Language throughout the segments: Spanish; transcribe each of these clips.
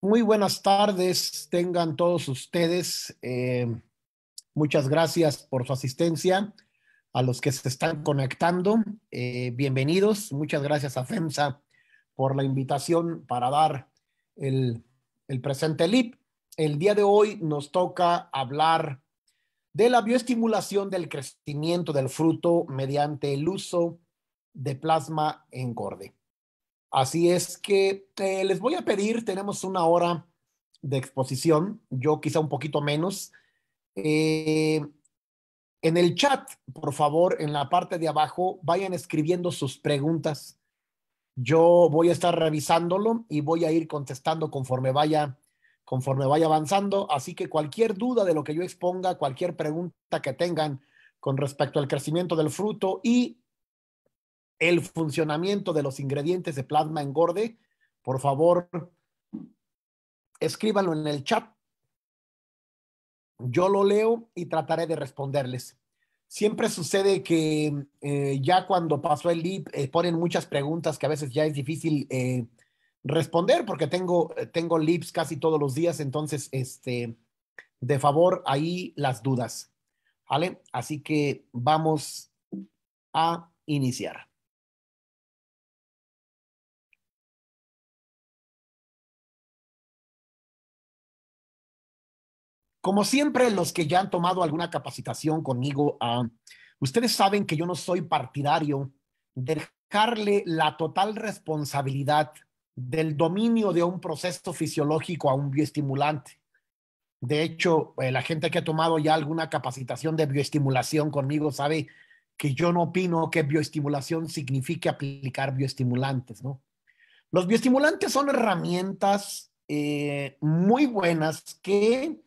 Muy buenas tardes, tengan todos ustedes. Eh, muchas gracias por su asistencia. A los que se están conectando, eh, bienvenidos. Muchas gracias a FEMSA por la invitación para dar el, el presente LIP. El día de hoy nos toca hablar de la bioestimulación del crecimiento del fruto mediante el uso de plasma engorde. Así es que eh, les voy a pedir, tenemos una hora de exposición, yo quizá un poquito menos. Eh, en el chat, por favor, en la parte de abajo, vayan escribiendo sus preguntas. Yo voy a estar revisándolo y voy a ir contestando conforme vaya, conforme vaya avanzando. Así que cualquier duda de lo que yo exponga, cualquier pregunta que tengan con respecto al crecimiento del fruto y el funcionamiento de los ingredientes de plasma engorde, por favor, escríbanlo en el chat. Yo lo leo y trataré de responderles. Siempre sucede que eh, ya cuando pasó el lip eh, ponen muchas preguntas que a veces ya es difícil eh, responder porque tengo, tengo lips casi todos los días, entonces, este, de favor, ahí las dudas. ¿Vale? Así que vamos a iniciar. Como siempre, los que ya han tomado alguna capacitación conmigo, ah, ustedes saben que yo no soy partidario de dejarle la total responsabilidad del dominio de un proceso fisiológico a un bioestimulante. De hecho, eh, la gente que ha tomado ya alguna capacitación de bioestimulación conmigo sabe que yo no opino que bioestimulación signifique aplicar bioestimulantes, ¿no? Los bioestimulantes son herramientas eh, muy buenas que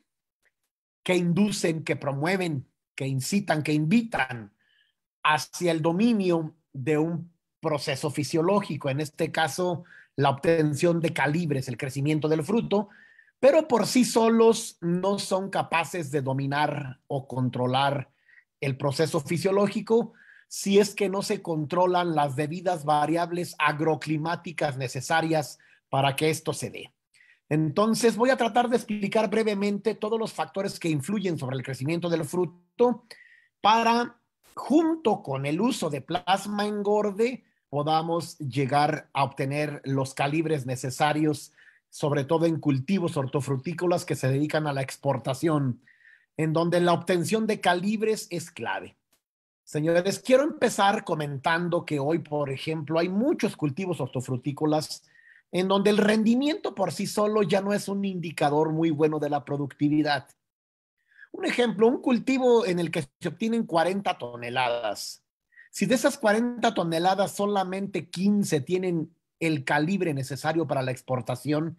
que inducen, que promueven, que incitan, que invitan hacia el dominio de un proceso fisiológico, en este caso la obtención de calibres, el crecimiento del fruto, pero por sí solos no son capaces de dominar o controlar el proceso fisiológico si es que no se controlan las debidas variables agroclimáticas necesarias para que esto se dé. Entonces, voy a tratar de explicar brevemente todos los factores que influyen sobre el crecimiento del fruto para, junto con el uso de plasma engorde, podamos llegar a obtener los calibres necesarios, sobre todo en cultivos hortofrutícolas que se dedican a la exportación, en donde la obtención de calibres es clave. Señores, quiero empezar comentando que hoy, por ejemplo, hay muchos cultivos hortofrutícolas en donde el rendimiento por sí solo ya no es un indicador muy bueno de la productividad. Un ejemplo, un cultivo en el que se obtienen 40 toneladas. Si de esas 40 toneladas solamente 15 tienen el calibre necesario para la exportación,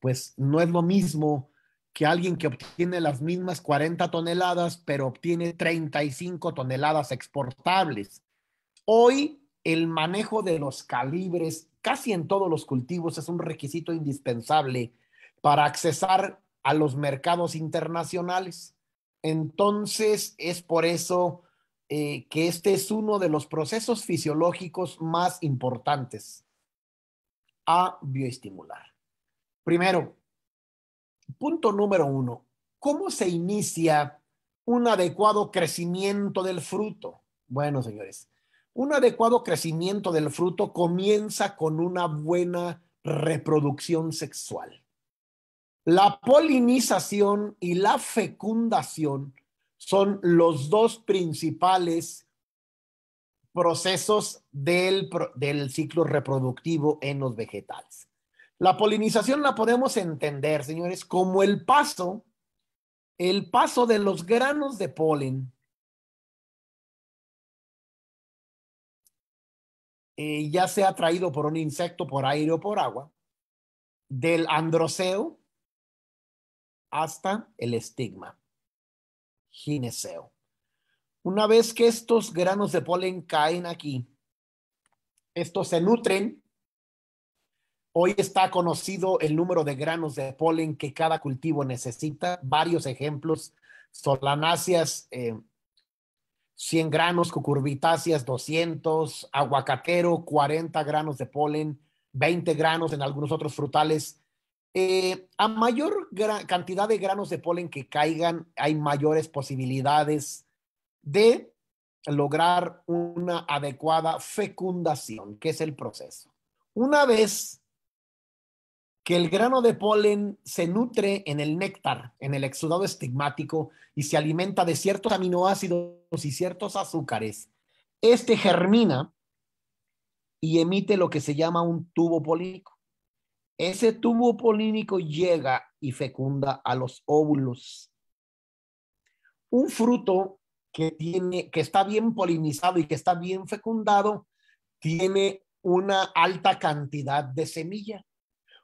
pues no es lo mismo que alguien que obtiene las mismas 40 toneladas, pero obtiene 35 toneladas exportables. Hoy el manejo de los calibres casi en todos los cultivos es un requisito indispensable para accesar a los mercados internacionales. Entonces, es por eso eh, que este es uno de los procesos fisiológicos más importantes a bioestimular. Primero, punto número uno, ¿cómo se inicia un adecuado crecimiento del fruto? Bueno, señores, un adecuado crecimiento del fruto comienza con una buena reproducción sexual. La polinización y la fecundación son los dos principales procesos del, ciclo reproductivo en los vegetales. La polinización la podemos entender, señores, como el paso, el paso de los granos de polen Eh, ya sea traído por un insecto, por aire o por agua, del androceo hasta el estigma, gineceo. Una vez que estos granos de polen caen aquí, estos se nutren. Hoy está conocido el número de granos de polen que cada cultivo necesita. Varios ejemplos, solanáceas, eh, 100 granos, cucurbitáceas 200, aguacatero 40 granos de polen, 20 granos en algunos otros frutales. Eh, a mayor cantidad de granos de polen que caigan, hay mayores posibilidades de lograr una adecuada fecundación, que es el proceso. Una vez el grano de polen se nutre en el néctar, en el exudado estigmático, y se alimenta de ciertos aminoácidos y ciertos azúcares. Este germina y emite lo que se llama un tubo polínico. Ese tubo polínico llega y fecunda a los óvulos. Un fruto que tiene que está bien polinizado y que está bien fecundado tiene una alta cantidad de semilla.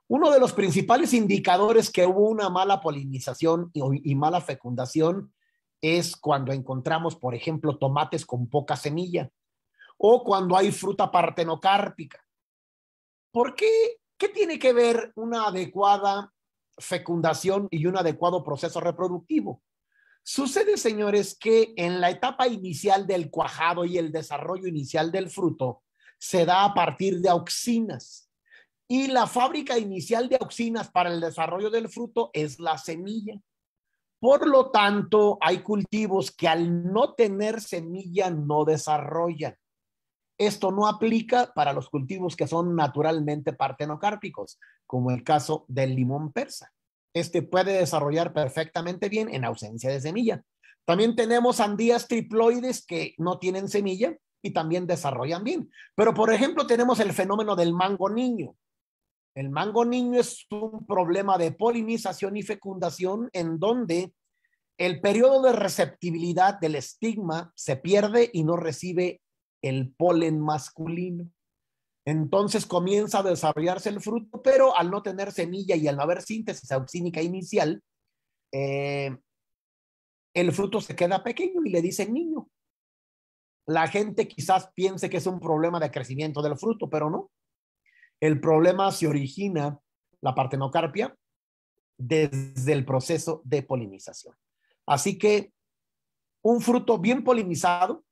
Uno de los principales indicadores que hubo una mala polinización y, mala fecundación es cuando encontramos, por ejemplo, tomates con poca semilla o cuando hay fruta partenocárpica. ¿Por qué? ¿Qué tiene que ver una adecuada fecundación y un adecuado proceso reproductivo? Sucede, señores, que en la etapa inicial del cuajado y el desarrollo inicial del fruto se da a partir de auxinas. Y la fábrica inicial de auxinas para el desarrollo del fruto es la semilla. Por lo tanto, hay cultivos que al no tener semilla no desarrollan. Esto no aplica para los cultivos que son naturalmente partenocárpicos, como el caso del limón persa. Este puede desarrollar perfectamente bien en ausencia de semilla. También tenemos sandías triploides que no tienen semilla y también desarrollan bien. Pero, por ejemplo, tenemos el fenómeno del mango niño. El mango niño es un problema de polinización y fecundación en donde el periodo de receptibilidad del estigma se pierde y no recibe el polen masculino. Entonces comienza a desarrollarse el fruto, pero al no tener semilla y al no haber síntesis auxínica inicial, eh, el fruto se queda pequeño y le dicen niño. La gente quizás piense que es un problema de crecimiento del fruto, pero no el problema se origina, la partenocarpia, desde el proceso de polinización. Así que un fruto bien polinizado,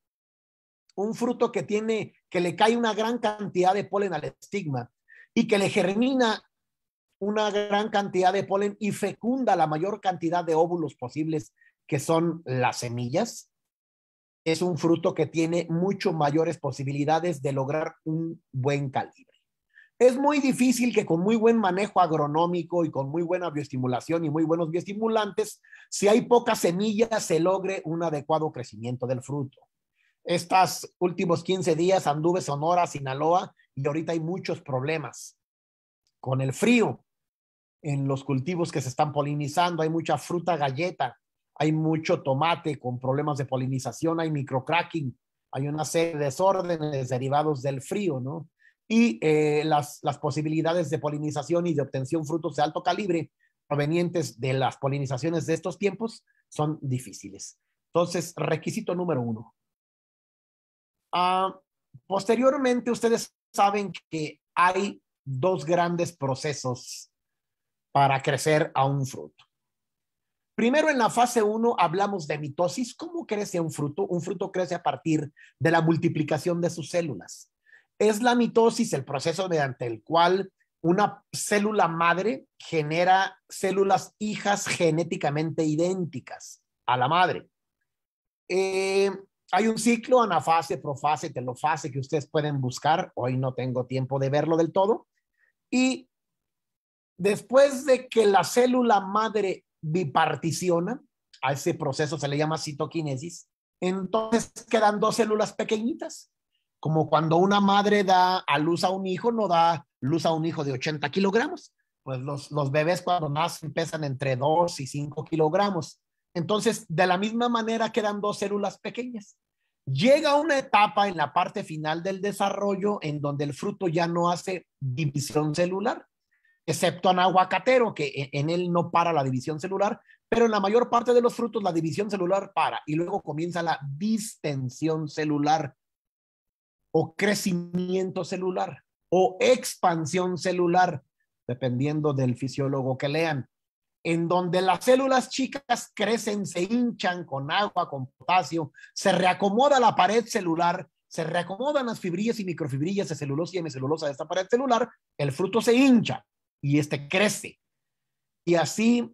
un fruto que tiene, que le cae una gran cantidad de polen al estigma y que le germina una gran cantidad de polen y fecunda la mayor cantidad de óvulos posibles, que son las semillas, es un fruto que tiene mucho mayores posibilidades de lograr un buen calibre. Es muy difícil que con muy buen manejo agronómico y con muy buena bioestimulación y muy buenos bioestimulantes, si hay pocas semillas, se logre un adecuado crecimiento del fruto. Estos últimos 15 días anduve Sonora, Sinaloa y ahorita hay muchos problemas con el frío en los cultivos que se están polinizando. Hay mucha fruta galleta, hay mucho tomate con problemas de polinización, hay microcracking, hay una serie de desórdenes derivados del frío, ¿no? y eh, las, posibilidades de polinización y de obtención frutos de alto calibre provenientes de las polinizaciones de estos tiempos son difíciles. Entonces, requisito número uno. Ah, posteriormente, ustedes saben que hay dos grandes procesos para crecer a un fruto. Primero, en la fase uno hablamos de mitosis. ¿Cómo crece un fruto? Un fruto crece a partir de la multiplicación de sus células. Es la mitosis el proceso mediante el cual una célula madre genera células hijas genéticamente idénticas a la madre. Eh, hay un ciclo, anafase, profase, telofase, que ustedes pueden buscar. Hoy no tengo tiempo de verlo del todo. Y después de que la célula madre biparticiona, a ese proceso se le llama citoquinesis, entonces quedan dos células pequeñitas como cuando una madre da a luz a un hijo, no da luz a un hijo de 80 kilogramos. Pues los, bebés cuando nacen pesan entre 2 y 5 kilogramos. Entonces, de la misma manera quedan dos células pequeñas. Llega una etapa en la parte final del desarrollo en donde el fruto ya no hace división celular, excepto en aguacatero, que e, en él no para la división celular, pero en la mayor parte de los frutos la división celular para y luego comienza la distensión celular, o crecimiento celular o expansión celular, dependiendo del fisiólogo que lean, en donde las células chicas crecen, se hinchan con agua, con potasio, se reacomoda la pared celular, se reacomodan las fibrillas y microfibrillas de celulosa y hemicelulosa de esta pared celular, el fruto se hincha y este crece. Y así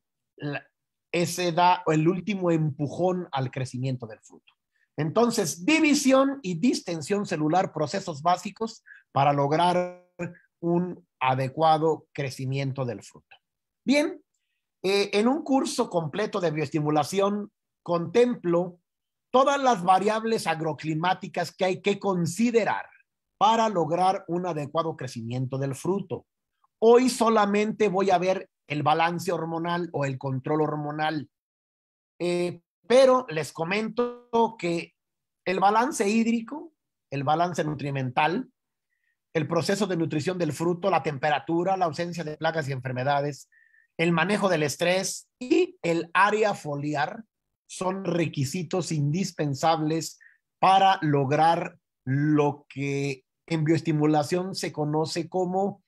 ese da el último empujón al crecimiento del fruto. Entonces, división y distensión celular, procesos básicos para lograr un adecuado crecimiento del fruto. Bien, eh, en un curso completo de bioestimulación contemplo todas las variables agroclimáticas que hay que considerar para lograr un adecuado crecimiento del fruto. Hoy solamente voy a ver el balance hormonal o el control hormonal. Eh, pero les comento que el balance hídrico, el balance nutrimental, el proceso de nutrición del fruto, la temperatura, la ausencia de plagas y enfermedades, el manejo del estrés y el área foliar son requisitos indispensables para lograr lo que en bioestimulación se conoce como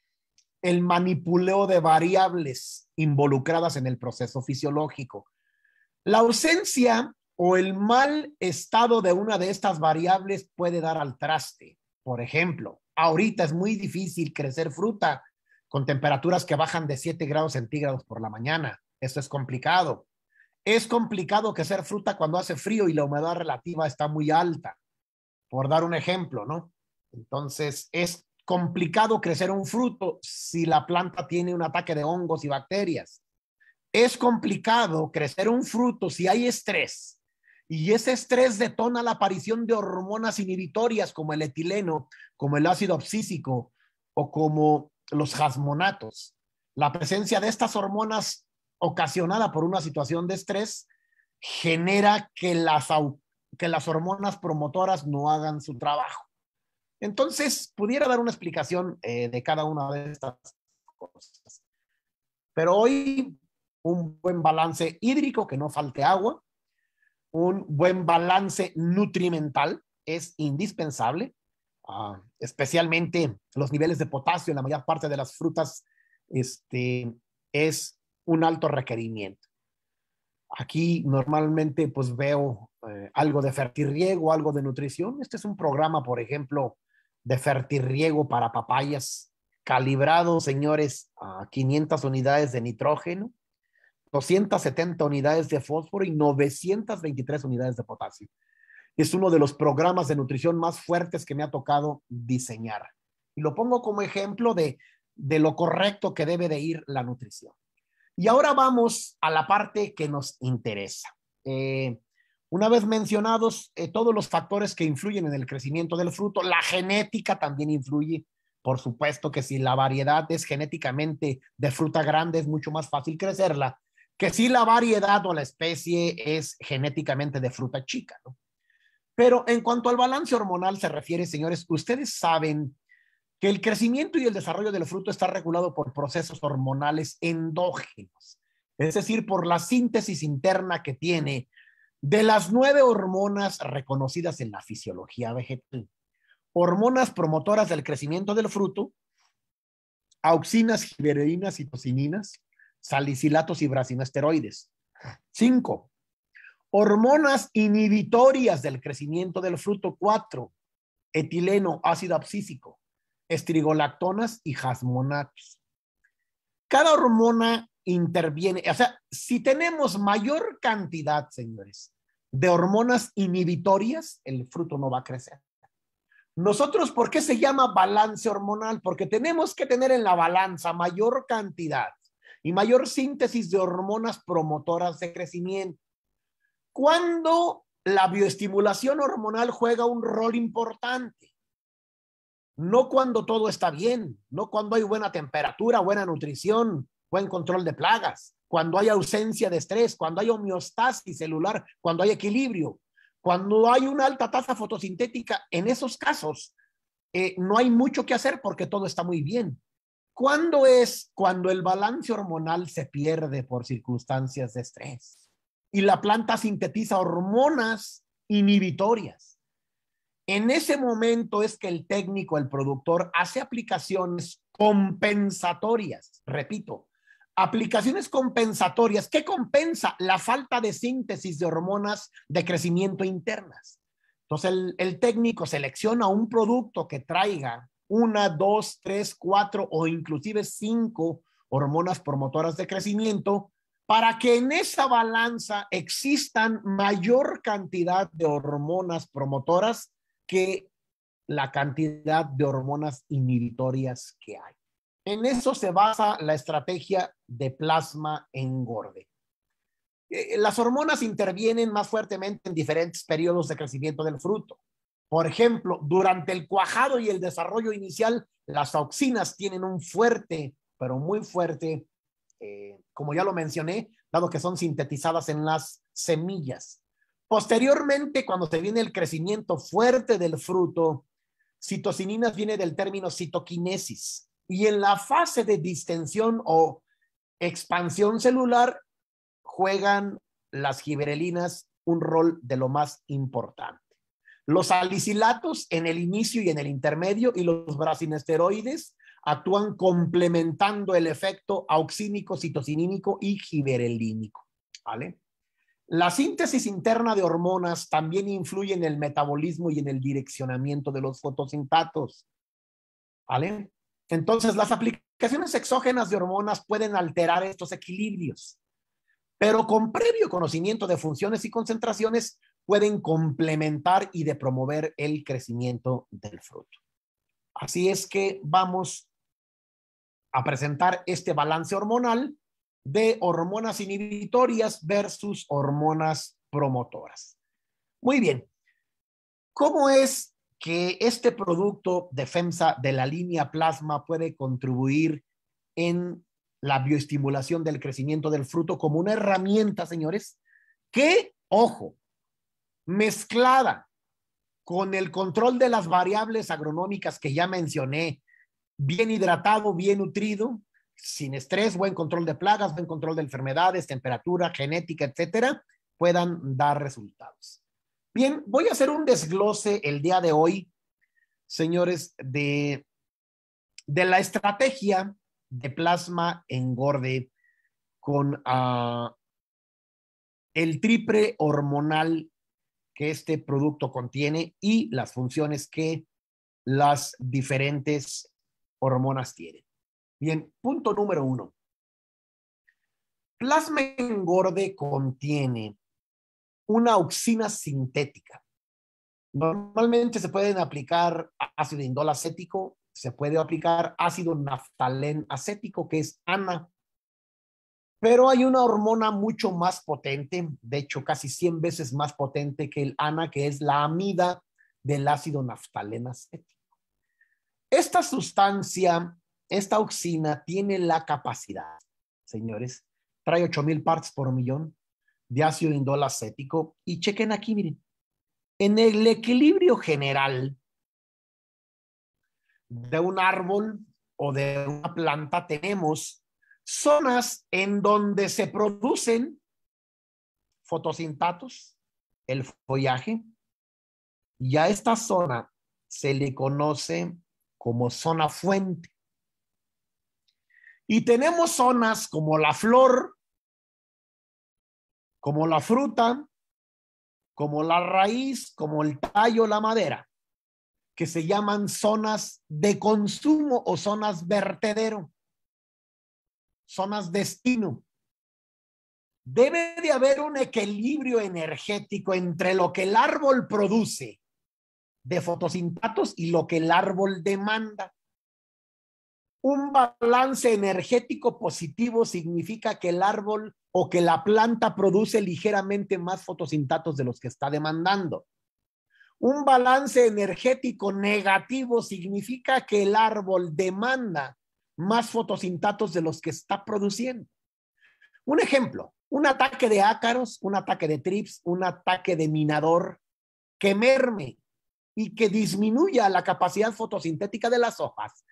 el manipuleo de variables involucradas en el proceso fisiológico. La ausencia o el mal estado de una de estas variables puede dar al traste. Por ejemplo, ahorita es muy difícil crecer fruta con temperaturas que bajan de 7 grados centígrados por la mañana. Esto es complicado. Es complicado crecer fruta cuando hace frío y la humedad relativa está muy alta, por dar un ejemplo, ¿no? Entonces, es complicado crecer un fruto si la planta tiene un ataque de hongos y bacterias es complicado crecer un fruto si hay estrés. Y ese estrés detona la aparición de hormonas inhibitorias como el etileno, como el ácido abscísico o como los jasmonatos. La presencia de estas hormonas ocasionada por una situación de estrés genera que las, que las hormonas promotoras no hagan su trabajo. Entonces, pudiera dar una explicación eh, de cada una de estas cosas. Pero hoy un buen balance hídrico, que no falte agua, un buen balance nutrimental es indispensable, ah, especialmente los niveles de potasio en la mayor parte de las frutas este, es un alto requerimiento. Aquí normalmente pues veo eh, algo de fertirriego, algo de nutrición. Este es un programa, por ejemplo, de fertirriego para papayas, calibrado, señores, a 500 unidades de nitrógeno, 270 unidades de fósforo y 923 unidades de potasio. Es uno de los programas de nutrición más fuertes que me ha tocado diseñar. Y lo pongo como ejemplo de, lo correcto que debe de ir la nutrición. Y ahora vamos a la parte que nos interesa. Eh, una vez mencionados eh, todos los factores que influyen en el crecimiento del fruto, la genética también influye. Por supuesto que si la variedad es genéticamente de fruta grande, es mucho más fácil crecerla que si la variedad o la especie es genéticamente de fruta chica, ¿no? Pero en cuanto al balance hormonal se refiere, señores, ustedes saben que el crecimiento y el desarrollo del fruto está regulado por procesos hormonales endógenos, es decir, por la síntesis interna que tiene de las nueve hormonas reconocidas en la fisiología vegetal. Hormonas promotoras del crecimiento del fruto, auxinas, y tocininas, salicilatos y brasinoesteroides. Cinco, hormonas inhibitorias del crecimiento del fruto. Cuatro, etileno, ácido abscísico, estrigolactonas y jasmonatos. Cada hormona interviene, o sea, si tenemos mayor cantidad, señores, de hormonas inhibitorias, el fruto no va a crecer. Nosotros, ¿por qué se llama balance hormonal? Porque tenemos que tener en la balanza mayor cantidad y mayor síntesis de hormonas promotoras de crecimiento. Cuando la bioestimulación hormonal juega un rol importante? No cuando todo está bien, no cuando hay buena temperatura, buena nutrición, buen control de plagas, cuando hay ausencia de estrés, cuando hay homeostasis celular, cuando hay equilibrio, cuando hay una alta tasa fotosintética. En esos casos, eh, no hay mucho que hacer porque todo está muy bien. ¿Cuándo es cuando el balance hormonal se pierde por circunstancias de estrés? Y la planta sintetiza hormonas inhibitorias. En ese momento es que el técnico, el productor, hace aplicaciones compensatorias. Repito, aplicaciones compensatorias. que compensa? La falta de síntesis de hormonas de crecimiento internas. Entonces, el, el técnico selecciona un producto que traiga una, dos, tres, cuatro o inclusive cinco hormonas promotoras de crecimiento para que en esa balanza existan mayor cantidad de hormonas promotoras que la cantidad de hormonas inhibitorias que hay. En eso se basa la estrategia de plasma engorde. Eh, las hormonas intervienen más fuertemente en diferentes periodos de crecimiento del fruto. Por ejemplo, durante el cuajado y el desarrollo inicial, las auxinas tienen un fuerte, pero muy fuerte, eh, como ya lo mencioné, dado que son sintetizadas en las semillas. Posteriormente, cuando se viene el crecimiento fuerte del fruto, citocininas viene del término citoquinesis. Y en la fase de distensión o expansión celular, juegan las giberelinas un rol de lo más importante. Los alicilatos en el inicio y en el intermedio y los brasinesteroides actúan complementando el efecto auxínico, citocinínico y giberelínico. ¿Vale? La síntesis interna de hormonas también influye en el metabolismo y en el direccionamiento de los fotosintatos. ¿Vale? Entonces, las aplicaciones exógenas de hormonas pueden alterar estos equilibrios, pero con previo conocimiento de funciones y concentraciones pueden complementar y de promover el crecimiento del fruto. Así es que vamos a presentar este balance hormonal de hormonas inhibitorias versus hormonas promotoras. Muy bien, ¿cómo es que este producto defensa de la línea plasma puede contribuir en la bioestimulación del crecimiento del fruto como una herramienta, señores, que, ojo, mezclada con el control de las variables agronómicas que ya mencioné, bien hidratado, bien nutrido, sin estrés, buen control de plagas, buen control de enfermedades, temperatura, genética, etcétera, puedan dar resultados. Bien, voy a hacer un desglose el día de hoy, señores, de, la estrategia de plasma engorde con ah, el triple hormonal que este producto contiene y las funciones que las diferentes hormonas tienen. Bien, punto número uno. Plasma engorde contiene una auxina sintética. Normalmente se pueden aplicar ácido indolacético, se puede aplicar ácido naftalén acético, que es ANA, pero hay una hormona mucho más potente, de hecho casi 100 veces más potente que el ANA, que es la amida del ácido acético. Esta sustancia, esta auxina, tiene la capacidad, señores, trae 8000 partes por millón de ácido indolacético. Y chequen aquí, miren, en el equilibrio general de un árbol o de una planta tenemos zonas en donde se producen fotosintatos, el follaje, y a esta zona se le conoce como zona fuente. Y tenemos zonas como la flor, como la fruta, como la raíz, como el tallo, la madera, que se llaman zonas de consumo o zonas vertedero zonas destino. Debe de haber un equilibrio energético entre lo que el árbol produce de fotosintatos y lo que el árbol demanda. Un balance energético positivo significa que el árbol o que la planta produce ligeramente más fotosintatos de los que está demandando. Un balance energético negativo significa que el árbol demanda más fotosintatos de los que está produciendo. Un ejemplo, un ataque de ácaros, un ataque de trips, un ataque de minador que merme y que disminuya la capacidad fotosintética de las hojas,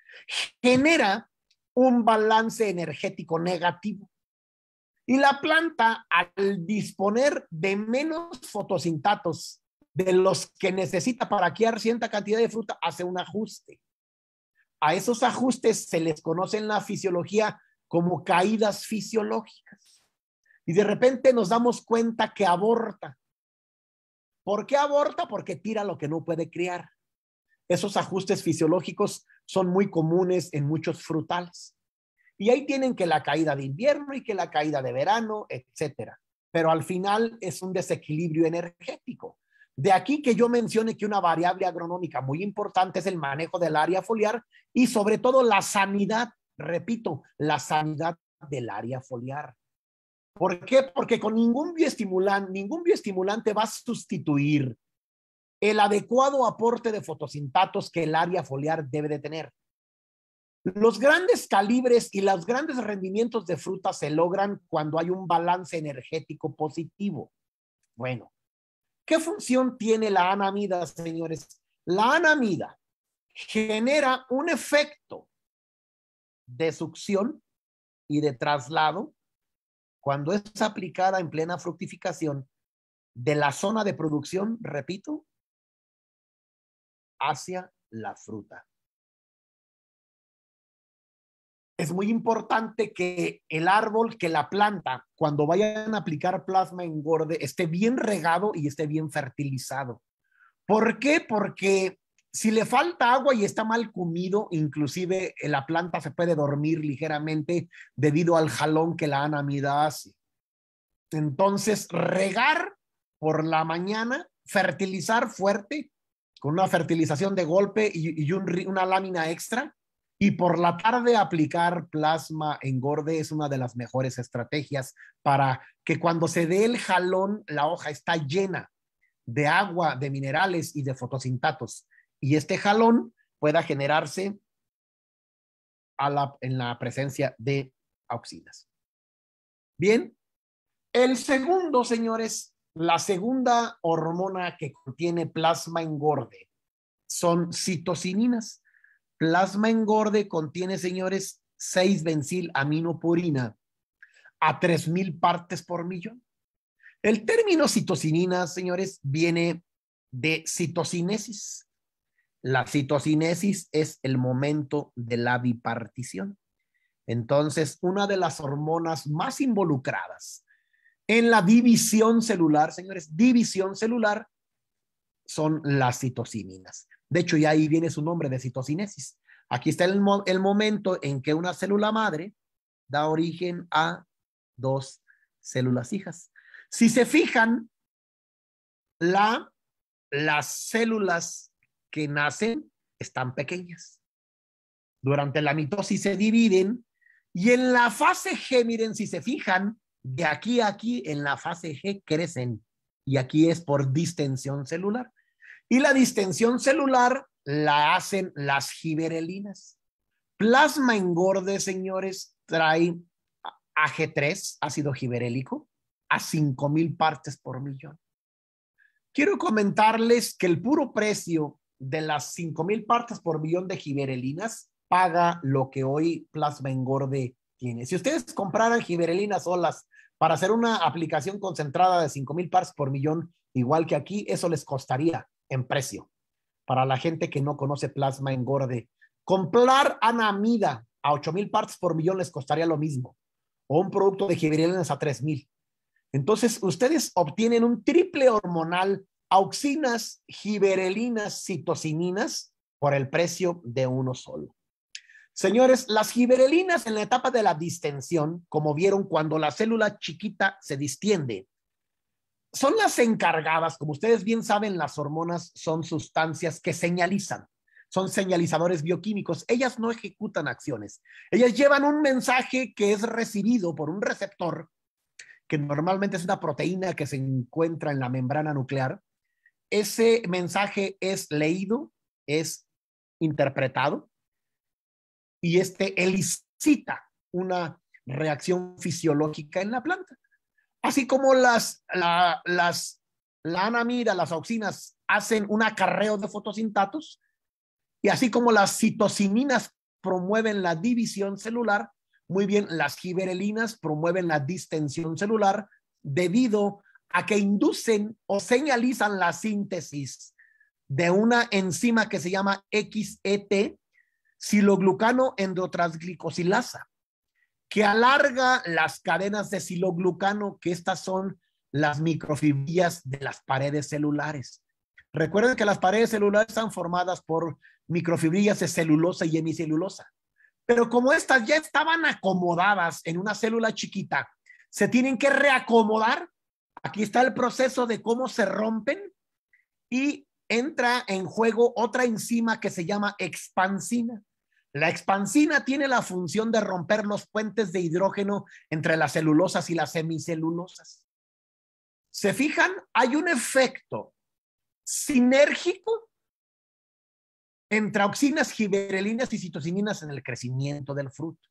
genera un balance energético negativo. Y la planta, al disponer de menos fotosintatos de los que necesita para criar cierta cantidad de fruta, hace un ajuste a esos ajustes se les conoce en la fisiología como caídas fisiológicas. Y de repente nos damos cuenta que aborta. ¿Por qué aborta? Porque tira lo que no puede criar. Esos ajustes fisiológicos son muy comunes en muchos frutales. Y ahí tienen que la caída de invierno y que la caída de verano, etcétera. Pero al final es un desequilibrio energético. De aquí que yo mencione que una variable agronómica muy importante es el manejo del área foliar y sobre todo la sanidad, repito, la sanidad del área foliar. ¿Por qué? Porque con ningún bioestimulante, ningún bioestimulante va a sustituir el adecuado aporte de fotosintatos que el área foliar debe de tener. Los grandes calibres y los grandes rendimientos de fruta se logran cuando hay un balance energético positivo. Bueno, ¿Qué función tiene la anamida, señores? La anamida genera un efecto de succión y de traslado cuando es aplicada en plena fructificación de la zona de producción, repito, hacia la fruta. es muy importante que el árbol, que la planta, cuando vayan a aplicar plasma engorde, esté bien regado y esté bien fertilizado. ¿Por qué? Porque si le falta agua y está mal comido, inclusive eh, la planta se puede dormir ligeramente debido al jalón que la anamida hace. Entonces, regar por la mañana, fertilizar fuerte, con una fertilización de golpe y, una lámina extra, y por la tarde aplicar plasma engorde es una de las mejores estrategias para que cuando se dé el jalón, la hoja está llena de agua, de minerales y de fotosintatos. Y este jalón pueda generarse en la presencia de auxinas. Bien, el segundo, señores, la segunda hormona que contiene plasma engorde son citocininas. Plasma engorde contiene, señores, 6 bencil aminopurina a 3000 partes por millón. El término citocinina, señores, viene de citocinesis. La citocinesis es el momento de la bipartición. Entonces, una de las hormonas más involucradas en la división celular, señores, división celular, son las citocininas. De hecho, ya ahí viene su nombre de citocinesis. Aquí está el, momento en que una célula madre da origen a dos células hijas. Si se fijan, las células que nacen están pequeñas. Durante la mitosis se dividen y en la fase G, miren, si se fijan, de aquí a aquí, en la fase G crecen. Y aquí es por distensión celular. Y la distensión celular la hacen las giberelinas. Plasma engorde, señores, trae AG3, ácido giberélico, a 5,000 partes por millón. Quiero comentarles que el puro precio de las 5,000 partes por millón de giberelinas paga lo que hoy plasma engorde tiene. Si ustedes compraran giberelinas solas para hacer una aplicación concentrada de 5,000 partes por millón, igual que aquí, eso les costaría en precio. Para la gente que no conoce plasma engorde, comprar anamida a 8 mil partes por millón les costaría lo mismo, o un producto de giberelinas a 3,000. mil. Entonces, ustedes obtienen un triple hormonal, auxinas, giberelinas, citocininas, por el precio de uno solo. Señores, las giberelinas en la etapa de la distensión, como vieron cuando la célula chiquita se distiende, son las encargadas, como ustedes bien saben, las hormonas son sustancias que señalizan, son señalizadores bioquímicos. Ellas no ejecutan acciones, ellas llevan un mensaje que es recibido por un receptor, que normalmente es una proteína que se encuentra en la membrana nuclear. Ese mensaje es leído, es interpretado y este elicita una reacción fisiológica en la planta así como las, la, las, las auxinas hacen un acarreo de fotosintatos, y así como las citosininas promueven la división celular, muy bien, las giberelinas promueven la distensión celular debido a que inducen o señalizan la síntesis de una enzima que se llama XET, siloglucano endotransglicosilasa que alarga las cadenas de siloglucano, que estas son las microfibrillas de las paredes celulares. Recuerden que las paredes celulares están formadas por microfibrillas de celulosa y hemicelulosa. Pero como estas ya estaban acomodadas en una célula chiquita, se tienen que reacomodar. Aquí está el proceso de cómo se rompen y entra en juego otra enzima que se llama expansina. La expansina tiene la función de romper los puentes de hidrógeno entre las celulosas y las semicelulosas. ¿Se fijan? Hay un efecto sinérgico entre auxinas, giberelinas y citocininas en el crecimiento del fruto.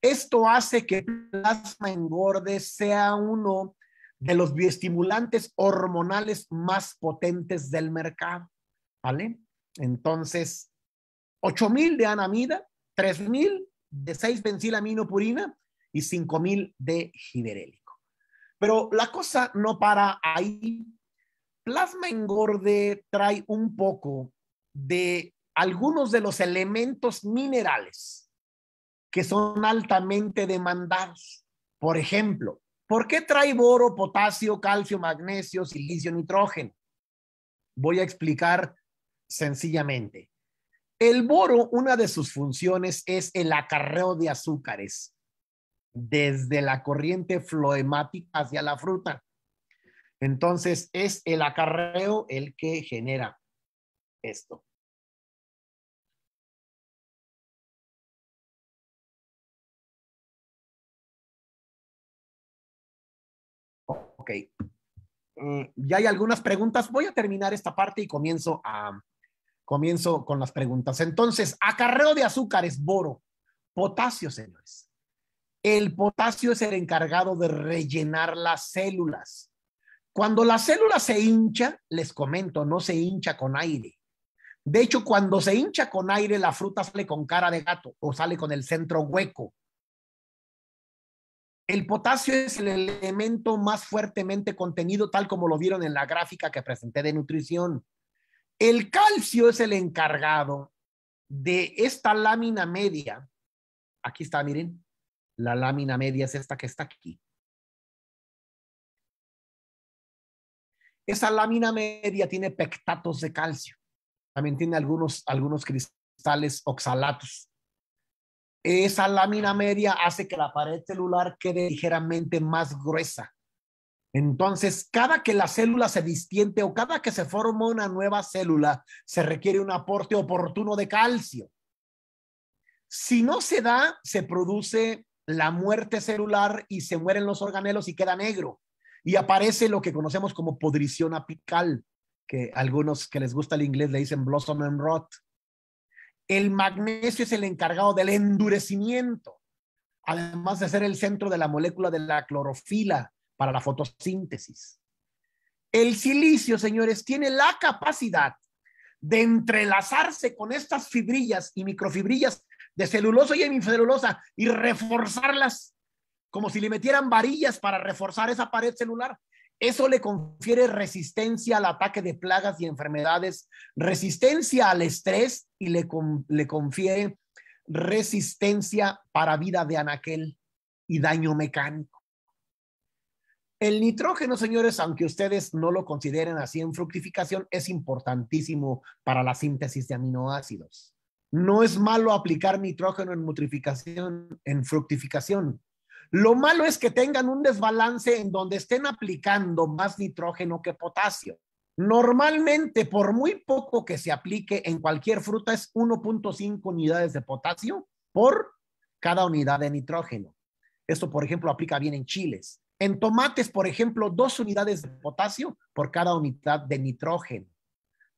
Esto hace que el plasma engorde sea uno de los bioestimulantes hormonales más potentes del mercado, ¿vale? Entonces, 8.000 de anamida, 3.000 de 6 purina y 5.000 de giberélico. Pero la cosa no para ahí. Plasma engorde trae un poco de algunos de los elementos minerales que son altamente demandados. Por ejemplo, ¿por qué trae boro, potasio, calcio, magnesio, silicio, nitrógeno? Voy a explicar sencillamente. El boro, una de sus funciones es el acarreo de azúcares desde la corriente floemática hacia la fruta. Entonces, es el acarreo el que genera esto. Ok. Mm, ya hay algunas preguntas. Voy a terminar esta parte y comienzo a, Comienzo con las preguntas. Entonces, acarreo de azúcares boro, potasio, señores. El potasio es el encargado de rellenar las células. Cuando la célula se hincha, les comento, no se hincha con aire. De hecho, cuando se hincha con aire, la fruta sale con cara de gato o sale con el centro hueco. El potasio es el elemento más fuertemente contenido, tal como lo vieron en la gráfica que presenté de nutrición. El calcio es el encargado de esta lámina media. Aquí está, miren. La lámina media es esta que está aquí. Esa lámina media tiene pectatos de calcio. También tiene algunos, algunos cristales oxalatos. Esa lámina media hace que la pared celular quede ligeramente más gruesa. Entonces, cada que la célula se distiente o cada que se forma una nueva célula, se requiere un aporte oportuno de calcio. Si no se da, se produce la muerte celular y se mueren los organelos y queda negro. Y aparece lo que conocemos como podrición apical, que algunos que les gusta el inglés le dicen blossom and rot. El magnesio es el encargado del endurecimiento, además de ser el centro de la molécula de la clorofila para la fotosíntesis. El silicio, señores, tiene la capacidad de entrelazarse con estas fibrillas y microfibrillas de celulosa y hemicelulosa y reforzarlas como si le metieran varillas para reforzar esa pared celular. Eso le confiere resistencia al ataque de plagas y enfermedades, resistencia al estrés y le, le confiere resistencia para vida de anaquel y daño mecánico. El nitrógeno, señores, aunque ustedes no lo consideren así en fructificación, es importantísimo para la síntesis de aminoácidos. No es malo aplicar nitrógeno en en fructificación. Lo malo es que tengan un desbalance en donde estén aplicando más nitrógeno que potasio. Normalmente, por muy poco que se aplique en cualquier fruta, es 1.5 unidades de potasio por cada unidad de nitrógeno. Esto, por ejemplo, aplica bien en chiles. En tomates, por ejemplo, dos unidades de potasio por cada unidad de nitrógeno.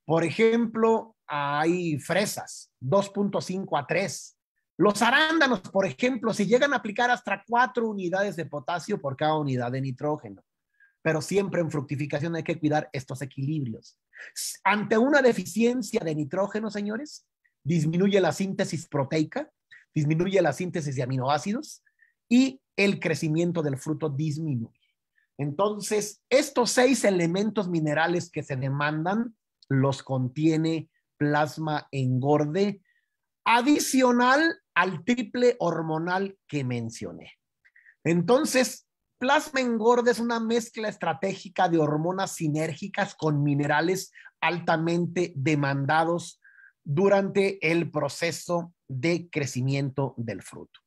Por ejemplo, hay fresas, 2.5 a 3. Los arándanos, por ejemplo, se llegan a aplicar hasta cuatro unidades de potasio por cada unidad de nitrógeno. Pero siempre en fructificación hay que cuidar estos equilibrios. Ante una deficiencia de nitrógeno, señores, disminuye la síntesis proteica, disminuye la síntesis de aminoácidos, y el crecimiento del fruto disminuye. Entonces, estos seis elementos minerales que se demandan los contiene plasma engorde, adicional al triple hormonal que mencioné. Entonces, plasma engorde es una mezcla estratégica de hormonas sinérgicas con minerales altamente demandados durante el proceso de crecimiento del fruto.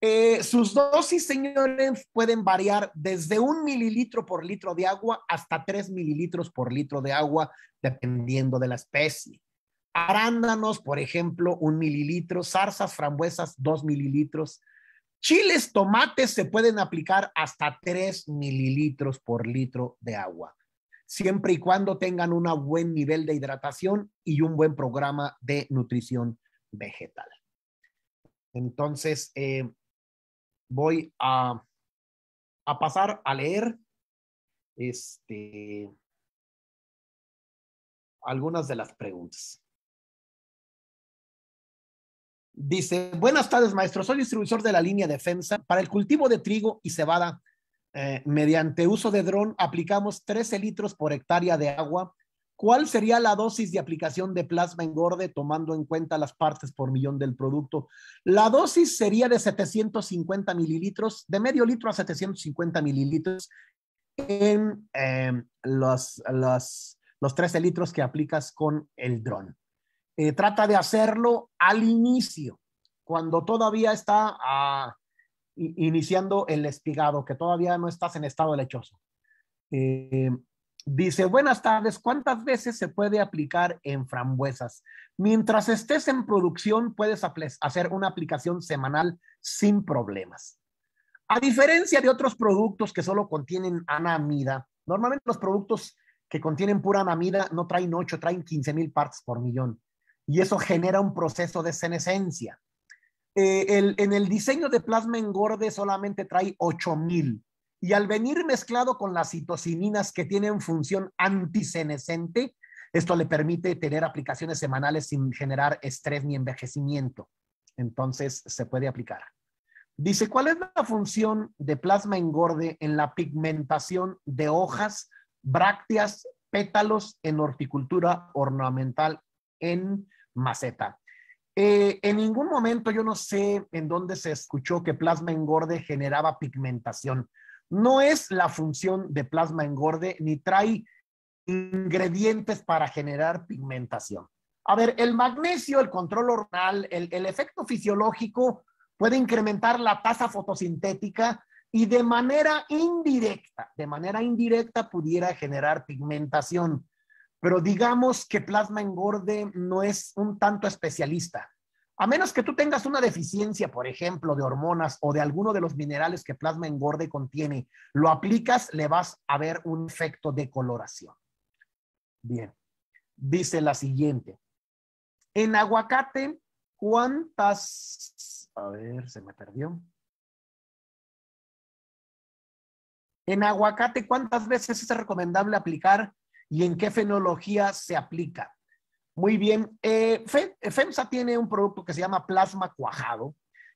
Eh, sus dosis, señores, pueden variar desde un mililitro por litro de agua hasta tres mililitros por litro de agua, dependiendo de la especie. Arándanos, por ejemplo, un mililitro, zarzas, frambuesas, dos mililitros. Chiles, tomates se pueden aplicar hasta tres mililitros por litro de agua, siempre y cuando tengan un buen nivel de hidratación y un buen programa de nutrición vegetal. Entonces, eh, voy a, pasar a leer este, algunas de las preguntas. Dice, buenas tardes, maestro. Soy distribuidor de la línea defensa. Para el cultivo de trigo y cebada, eh, mediante uso de dron, aplicamos 13 litros por hectárea de agua ¿Cuál sería la dosis de aplicación de plasma engorde tomando en cuenta las partes por millón del producto? La dosis sería de 750 mililitros, de medio litro a 750 mililitros en em, los, 13 litros que aplicas con el dron. Eh, trata de hacerlo al inicio, cuando todavía está ah, iniciando el espigado, que todavía no estás en estado lechoso. Eh, Dice, buenas tardes, ¿cuántas veces se puede aplicar en frambuesas? Mientras estés en producción, puedes hacer una aplicación semanal sin problemas. A diferencia de otros productos que solo contienen anamida, normalmente los productos que contienen pura anamida no traen 8, traen 15 mil partes por millón. Y eso genera un proceso de senescencia. Eh, en el diseño de plasma engorde solamente trae 8 mil y al venir mezclado con las citocininas que tienen función antisenescente, esto le permite tener aplicaciones semanales sin generar estrés ni envejecimiento. Entonces se puede aplicar. Dice, ¿cuál es la función de plasma engorde en la pigmentación de hojas, brácteas, pétalos en horticultura ornamental en maceta? Eh, en ningún momento yo no sé en dónde se escuchó que plasma engorde generaba pigmentación. No es la función de plasma engorde ni trae ingredientes para generar pigmentación. A ver, el magnesio, el control oral, el efecto fisiológico puede incrementar la tasa fotosintética y de manera indirecta, de manera indirecta pudiera generar pigmentación. Pero digamos que plasma engorde no es un tanto especialista. A menos que tú tengas una deficiencia, por ejemplo, de hormonas o de alguno de los minerales que plasma engorde contiene, lo aplicas, le vas a ver un efecto de coloración. Bien, dice la siguiente. En aguacate, ¿cuántas? A ver, se me perdió. En aguacate, ¿cuántas veces es recomendable aplicar y en qué fenología se aplica? Muy bien. Eh, FEMSA tiene un producto que se llama plasma cuajado,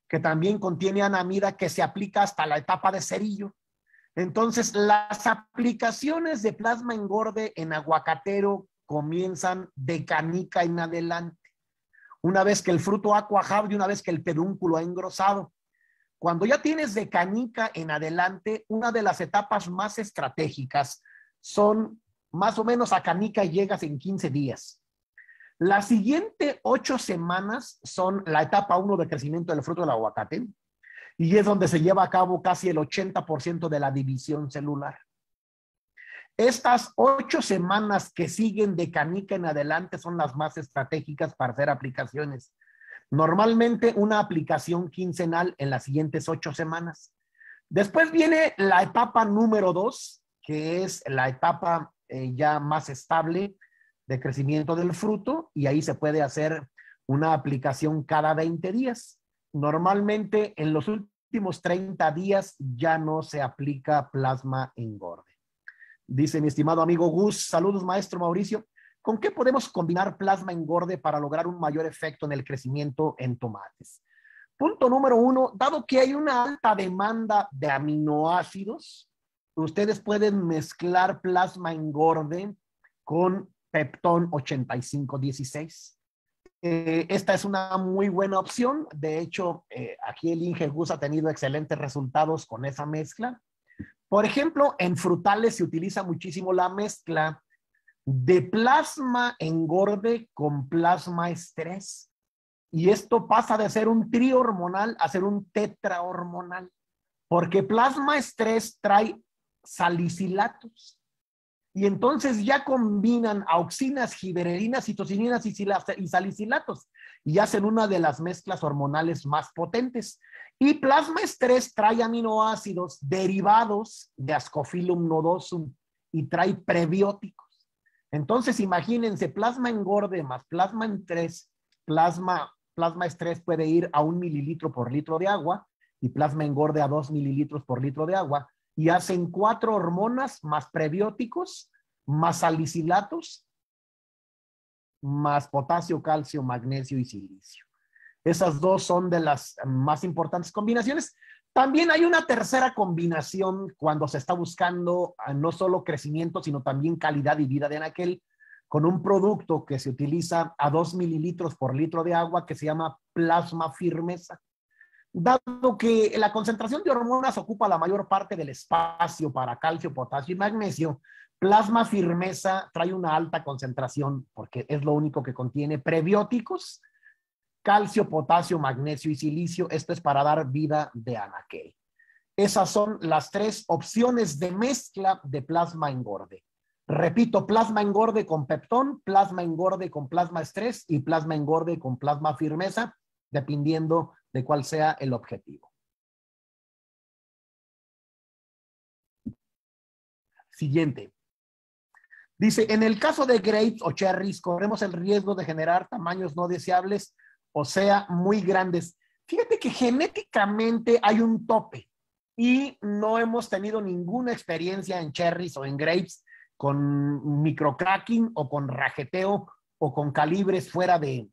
que también contiene anamida que se aplica hasta la etapa de cerillo. Entonces, las aplicaciones de plasma engorde en aguacatero comienzan de canica en adelante. Una vez que el fruto ha cuajado y una vez que el pedúnculo ha engrosado. Cuando ya tienes de canica en adelante, una de las etapas más estratégicas son más o menos a canica llegas en 15 días las siguientes ocho semanas son la etapa uno de crecimiento del fruto del aguacate y es donde se lleva a cabo casi el 80% de la división celular. Estas ocho semanas que siguen de canica en adelante son las más estratégicas para hacer aplicaciones. Normalmente una aplicación quincenal en las siguientes ocho semanas. Después viene la etapa número dos, que es la etapa eh, ya más estable, crecimiento del fruto y ahí se puede hacer una aplicación cada 20 días. Normalmente en los últimos 30 días ya no se aplica plasma engorde. Dice mi estimado amigo Gus, saludos maestro Mauricio. ¿Con qué podemos combinar plasma engorde para lograr un mayor efecto en el crecimiento en tomates? Punto número uno, dado que hay una alta demanda de aminoácidos, ustedes pueden mezclar plasma engorde con Peptón 8516. Eh, esta es una muy buena opción. De hecho, eh, aquí el Ingegus ha tenido excelentes resultados con esa mezcla. Por ejemplo, en frutales se utiliza muchísimo la mezcla de plasma engorde con plasma estrés. Y esto pasa de ser un trihormonal a ser un tetrahormonal, porque plasma estrés trae salicilatos y entonces ya combinan auxinas, giberelinas, citocininas y, salicilatos y hacen una de las mezclas hormonales más potentes. Y plasma estrés trae aminoácidos derivados de ascofilum nodosum y trae prebióticos. Entonces, imagínense, plasma engorde más plasma en tres, plasma, plasma estrés puede ir a un mililitro por litro de agua y plasma engorde a dos mililitros por litro de agua y hacen cuatro hormonas más prebióticos, más salicilatos, más potasio, calcio, magnesio y silicio. Esas dos son de las más importantes combinaciones. También hay una tercera combinación cuando se está buscando ah, no solo crecimiento, sino también calidad y vida de aquel con un producto que se utiliza a 2 mililitros por litro de agua que se llama plasma firmeza dado que la concentración de hormonas ocupa la mayor parte del espacio para calcio, potasio y magnesio, plasma firmeza trae una alta concentración porque es lo único que contiene prebióticos, calcio, potasio, magnesio y silicio. Esto es para dar vida de anaquel. Esas son las tres opciones de mezcla de plasma engorde. Repito, plasma engorde con peptón, plasma engorde con plasma estrés y plasma engorde con plasma firmeza, dependiendo de cuál sea el objetivo. Siguiente. Dice, en el caso de grapes o cherries, corremos el riesgo de generar tamaños no deseables, o sea, muy grandes. Fíjate que genéticamente hay un tope y no hemos tenido ninguna experiencia en cherries o en grapes con microcracking o con rajeteo o con calibres fuera de,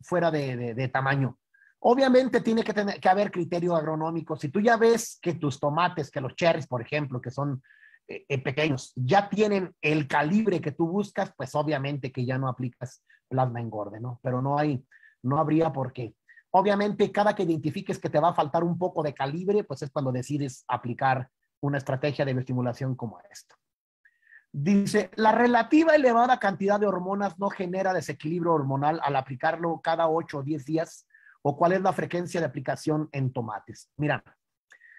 fuera de tamaño. Obviamente tiene que, tener, que haber criterio agronómico. Si tú ya ves que tus tomates, que los cherries, por ejemplo, que son eh, eh, pequeños, ya tienen el calibre que tú buscas, pues obviamente que ya no aplicas plasma engorde, ¿no? Pero no hay, no habría por qué. Obviamente, cada que identifiques que te va a faltar un poco de calibre, pues es cuando decides aplicar una estrategia de bioestimulación como esta. Dice, la relativa elevada cantidad de hormonas no genera desequilibrio hormonal al aplicarlo cada 8 o 10 días o cuál es la frecuencia de aplicación en tomates. Mira,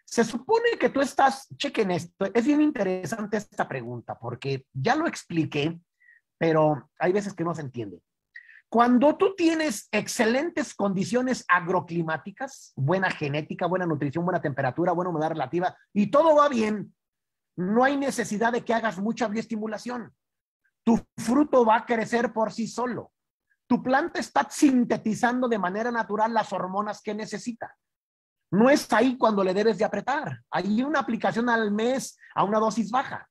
se supone que tú estás, chequen esto, es bien interesante esta pregunta porque ya lo expliqué, pero hay veces que no se entiende. Cuando tú tienes excelentes condiciones agroclimáticas, buena genética, buena nutrición, buena temperatura, buena humedad relativa, y todo va bien, no hay necesidad de que hagas mucha bioestimulación. Tu fruto va a crecer por sí solo tu planta está sintetizando de manera natural las hormonas que necesita. No es ahí cuando le debes de apretar. Hay una aplicación al mes a una dosis baja.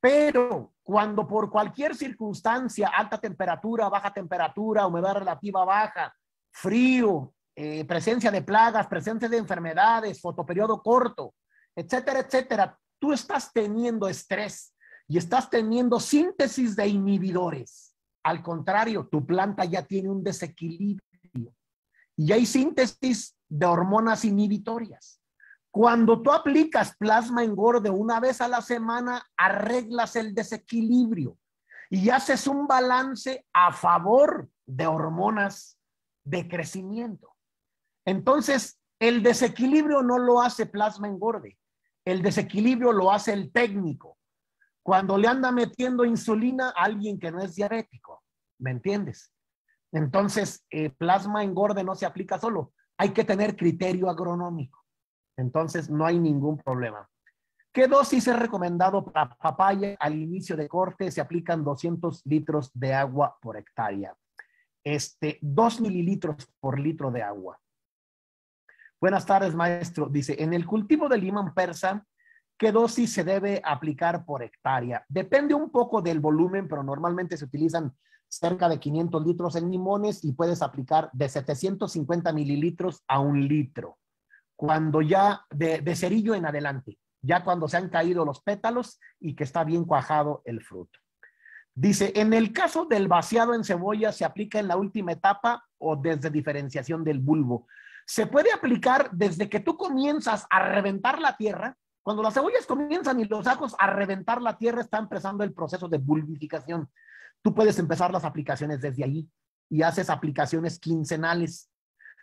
Pero cuando por cualquier circunstancia, alta temperatura, baja temperatura, humedad relativa baja, frío, eh, presencia de plagas, presencia de enfermedades, fotoperiodo corto, etcétera, etcétera, tú estás teniendo estrés y estás teniendo síntesis de inhibidores al contrario, tu planta ya tiene un desequilibrio y hay síntesis de hormonas inhibitorias. Cuando tú aplicas plasma engorde una vez a la semana, arreglas el desequilibrio y haces un balance a favor de hormonas de crecimiento. Entonces, el desequilibrio no lo hace plasma engorde, el desequilibrio lo hace el técnico cuando le anda metiendo insulina a alguien que no es diabético. ¿Me entiendes? Entonces, plasma engorde no se aplica solo. Hay que tener criterio agronómico. Entonces, no hay ningún problema. ¿Qué dosis es recomendado para papaya al inicio de corte? Se aplican 200 litros de agua por hectárea. Este, 2 mililitros por litro de agua. Buenas tardes, maestro. Dice, en el cultivo de limón persa, ¿Qué dosis se debe aplicar por hectárea? Depende un poco del volumen, pero normalmente se utilizan cerca de 500 litros en limones y puedes aplicar de 750 mililitros a un litro. Cuando ya, de, cerillo en adelante, ya cuando se han caído los pétalos y que está bien cuajado el fruto. Dice, en el caso del vaciado en cebolla, se aplica en la última etapa o desde diferenciación del bulbo. Se puede aplicar desde que tú comienzas a reventar la tierra cuando las cebollas comienzan y los ajos a reventar la tierra, está empezando el proceso de bulbificación. Tú puedes empezar las aplicaciones desde ahí y haces aplicaciones quincenales.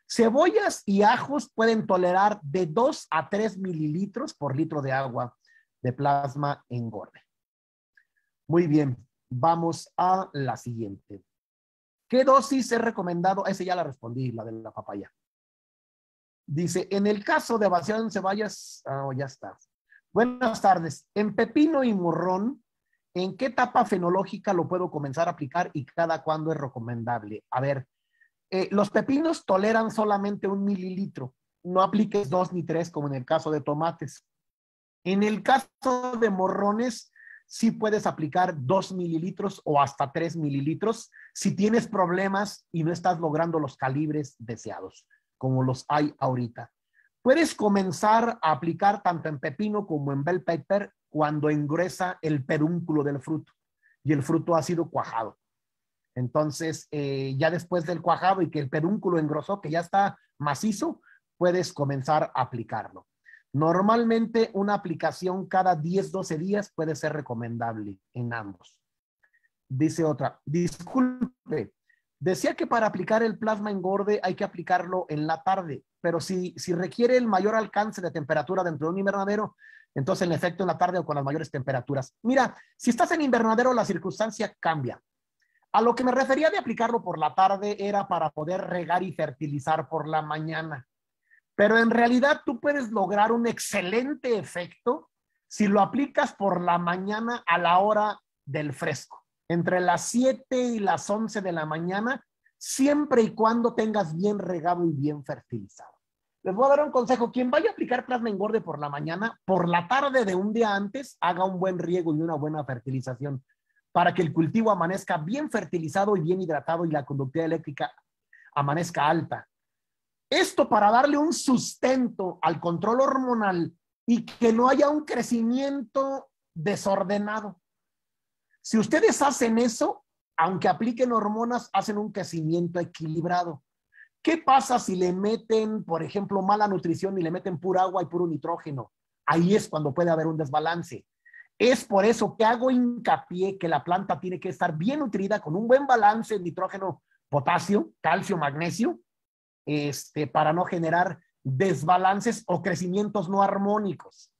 Cebollas y ajos pueden tolerar de 2 a 3 mililitros por litro de agua de plasma engorde. Muy bien, vamos a la siguiente. ¿Qué dosis he recomendado? Ese ya la respondí, la de la papaya. Dice, en el caso de evasión en cebollas, oh, ya está. Buenas tardes. En pepino y morrón, ¿en qué etapa fenológica lo puedo comenzar a aplicar y cada cuándo es recomendable? A ver, eh, los pepinos toleran solamente un mililitro. No apliques dos ni tres como en el caso de tomates. En el caso de morrones, sí puedes aplicar dos mililitros o hasta tres mililitros si tienes problemas y no estás logrando los calibres deseados, como los hay ahorita. Puedes comenzar a aplicar tanto en pepino como en bell pepper cuando ingresa el perúnculo del fruto y el fruto ha sido cuajado. Entonces, eh, ya después del cuajado y que el perúnculo engrosó, que ya está macizo, puedes comenzar a aplicarlo. Normalmente una aplicación cada 10, 12 días puede ser recomendable en ambos. Dice otra, disculpe, Decía que para aplicar el plasma engorde hay que aplicarlo en la tarde, pero si, requiere el mayor alcance de temperatura dentro de un invernadero, entonces el efecto en la tarde o con las mayores temperaturas. Mira, si estás en invernadero la circunstancia cambia. A lo que me refería de aplicarlo por la tarde era para poder regar y fertilizar por la mañana. Pero en realidad tú puedes lograr un excelente efecto si lo aplicas por la mañana a la hora del fresco entre las 7 y las 11 de la mañana, siempre y cuando tengas bien regado y bien fertilizado. Les voy a dar un consejo. Quien vaya a aplicar plasma engorde por la mañana, por la tarde de un día antes, haga un buen riego y una buena fertilización para que el cultivo amanezca bien fertilizado y bien hidratado y la conductividad eléctrica amanezca alta. Esto para darle un sustento al control hormonal y que no haya un crecimiento desordenado. Si ustedes hacen eso, aunque apliquen hormonas, hacen un crecimiento equilibrado. ¿Qué pasa si le meten, por ejemplo, mala nutrición y le meten pura agua y puro nitrógeno? Ahí es cuando puede haber un desbalance. Es por eso que hago hincapié que la planta tiene que estar bien nutrida con un buen balance de nitrógeno, potasio, calcio, magnesio, este, para no generar desbalances o crecimientos no armónicos.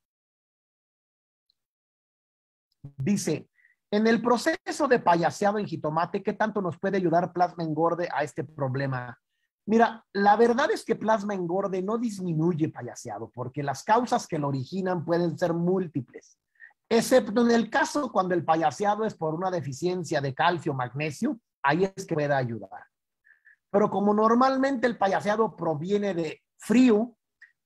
Dice, en el proceso de payaseado en jitomate, ¿qué tanto nos puede ayudar plasma engorde a este problema? Mira, la verdad es que plasma engorde no disminuye payaseado, porque las causas que lo originan pueden ser múltiples, excepto en el caso cuando el payaseado es por una deficiencia de calcio o magnesio, ahí es que puede ayudar. Pero como normalmente el payaseado proviene de frío,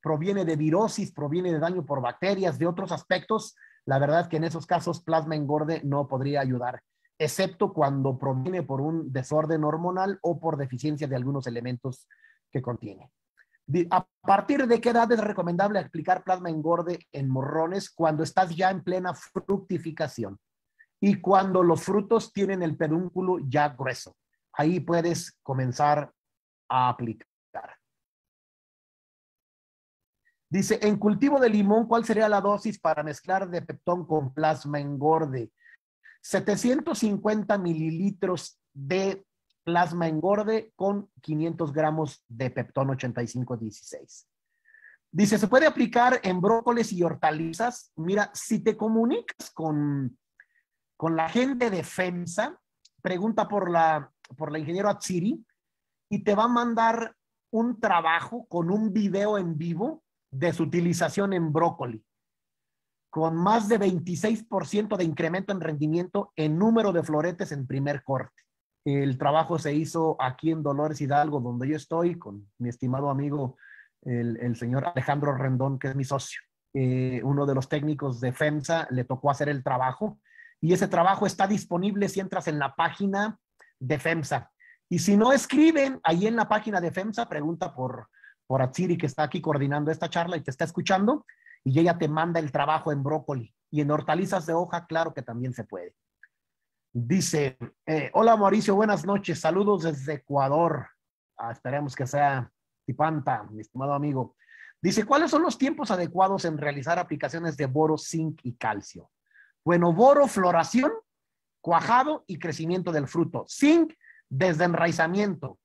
proviene de virosis, proviene de daño por bacterias, de otros aspectos, la verdad es que en esos casos plasma engorde no podría ayudar, excepto cuando proviene por un desorden hormonal o por deficiencia de algunos elementos que contiene. ¿A partir de qué edad es recomendable aplicar plasma engorde en morrones cuando estás ya en plena fructificación y cuando los frutos tienen el pedúnculo ya grueso? Ahí puedes comenzar a aplicar Dice, en cultivo de limón, ¿cuál sería la dosis para mezclar de peptón con plasma engorde? 750 mililitros de plasma engorde con 500 gramos de peptón 8516. Dice, ¿se puede aplicar en brócolis y hortalizas? Mira, si te comunicas con, con la gente de FEMSA, pregunta por la, por la ingeniero Atsiri y te va a mandar un trabajo con un video en vivo de su utilización en brócoli, con más de 26% de incremento en rendimiento en número de floretes en primer corte. El trabajo se hizo aquí en Dolores Hidalgo, donde yo estoy, con mi estimado amigo, el, el señor Alejandro Rendón, que es mi socio. Eh, uno de los técnicos de FEMSA le tocó hacer el trabajo y ese trabajo está disponible si entras en la página de FEMSA. Y si no escriben, ahí en la página de FEMSA pregunta por por Atsiri, que está aquí coordinando esta charla y te está escuchando, y ella te manda el trabajo en brócoli y en hortalizas de hoja, claro que también se puede. Dice, eh, hola Mauricio, buenas noches, saludos desde Ecuador. Ah, esperemos que sea Tipanta, mi estimado amigo. Dice, ¿cuáles son los tiempos adecuados en realizar aplicaciones de boro, zinc y calcio? Bueno, boro, floración, cuajado y crecimiento del fruto. Zinc, desde enraizamiento.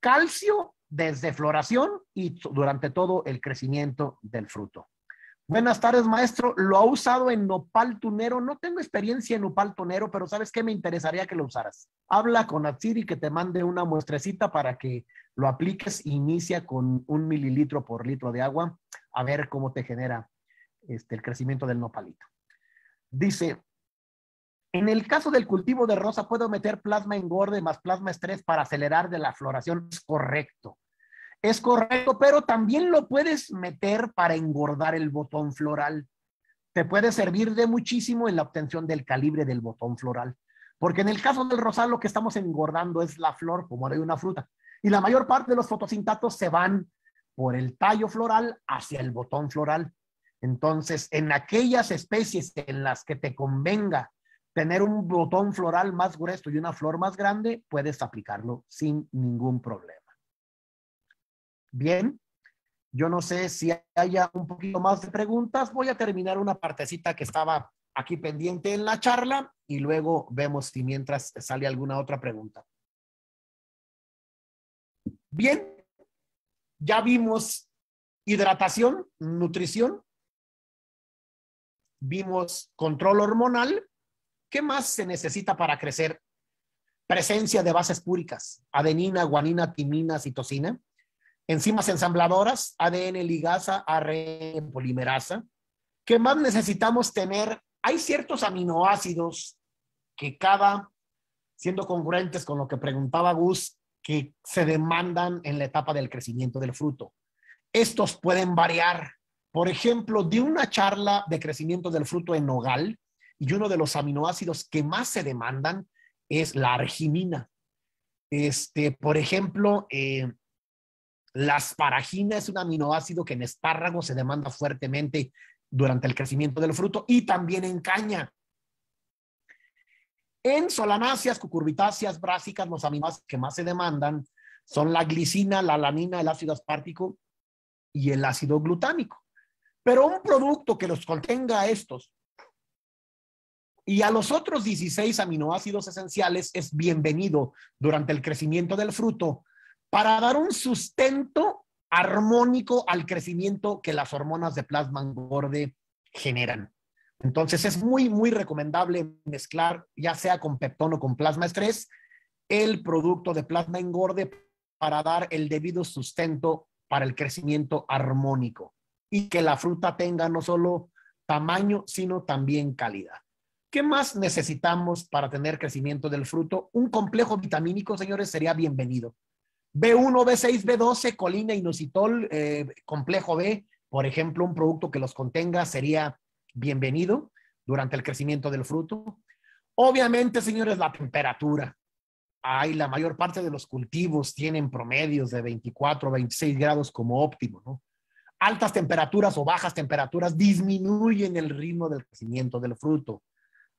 Calcio, desde floración y durante todo el crecimiento del fruto. Buenas tardes, maestro. Lo ha usado en nopal tunero. No tengo experiencia en nopal tunero, pero ¿sabes qué? Me interesaría que lo usaras. Habla con Atsiri que te mande una muestrecita para que lo apliques. Inicia con un mililitro por litro de agua a ver cómo te genera este, el crecimiento del nopalito. Dice, en el caso del cultivo de rosa, puedo meter plasma engorde más plasma estrés para acelerar de la floración. Es correcto. Es correcto, pero también lo puedes meter para engordar el botón floral. Te puede servir de muchísimo en la obtención del calibre del botón floral. Porque en el caso del rosal, lo que estamos engordando es la flor, como de una fruta. Y la mayor parte de los fotosintatos se van por el tallo floral hacia el botón floral. Entonces, en aquellas especies en las que te convenga tener un botón floral más grueso y una flor más grande, puedes aplicarlo sin ningún problema. Bien, yo no sé si haya un poquito más de preguntas. Voy a terminar una partecita que estaba aquí pendiente en la charla y luego vemos si mientras sale alguna otra pregunta. Bien, ya vimos hidratación, nutrición, vimos control hormonal ¿Qué más se necesita para crecer? Presencia de bases púricas, adenina, guanina, timina, citosina, enzimas ensambladoras, ADN ligasa, ARN polimerasa. ¿Qué más necesitamos tener? Hay ciertos aminoácidos que cada, siendo congruentes con lo que preguntaba Gus, que se demandan en la etapa del crecimiento del fruto. Estos pueden variar. Por ejemplo, de una charla de crecimiento del fruto en nogal, y uno de los aminoácidos que más se demandan es la arginina. Este, por ejemplo, eh, la asparagina es un aminoácido que en espárragos se demanda fuertemente durante el crecimiento del fruto y también en caña. En solanáceas, cucurbitáceas, brásicas, los aminoácidos que más se demandan son la glicina, la lanina, el ácido aspartico y el ácido glutámico. Pero un producto que los contenga estos y a los otros 16 aminoácidos esenciales es bienvenido durante el crecimiento del fruto para dar un sustento armónico al crecimiento que las hormonas de plasma engorde generan. Entonces es muy, muy recomendable mezclar, ya sea con peptón o con plasma estrés, el producto de plasma engorde para dar el debido sustento para el crecimiento armónico y que la fruta tenga no solo tamaño, sino también calidad. ¿Qué más necesitamos para tener crecimiento del fruto? Un complejo vitamínico, señores, sería bienvenido. B1, B6, B12, colina, inositol, eh, complejo B, por ejemplo, un producto que los contenga sería bienvenido durante el crecimiento del fruto. Obviamente, señores, la temperatura. Hay la mayor parte de los cultivos tienen promedios de 24, 26 grados como óptimo, Altas temperaturas o bajas temperaturas disminuyen el ritmo del crecimiento del fruto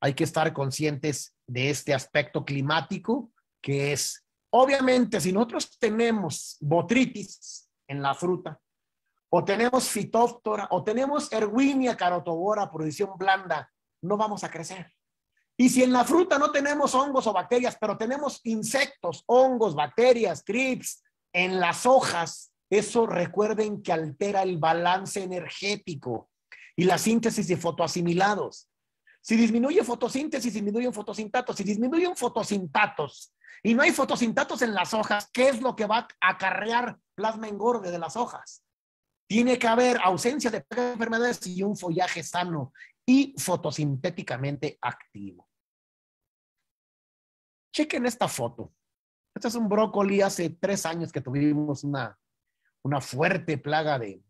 hay que estar conscientes de este aspecto climático que es, obviamente, si nosotros tenemos botritis en la fruta, o tenemos fitóftora, o tenemos erwinia carotobora, producción blanda, no vamos a crecer. Y si en la fruta no tenemos hongos o bacterias, pero tenemos insectos, hongos, bacterias, trips, en las hojas, eso recuerden que altera el balance energético y la síntesis de fotoasimilados. Si disminuye fotosíntesis, disminuyen fotosintatos. Si disminuyen fotosintatos y no hay fotosintatos en las hojas, ¿qué es lo que va a acarrear plasma engorde de las hojas? Tiene que haber ausencia de enfermedades y un follaje sano y fotosintéticamente activo. Chequen esta foto. Este es un brócoli hace tres años que tuvimos una, una fuerte plaga de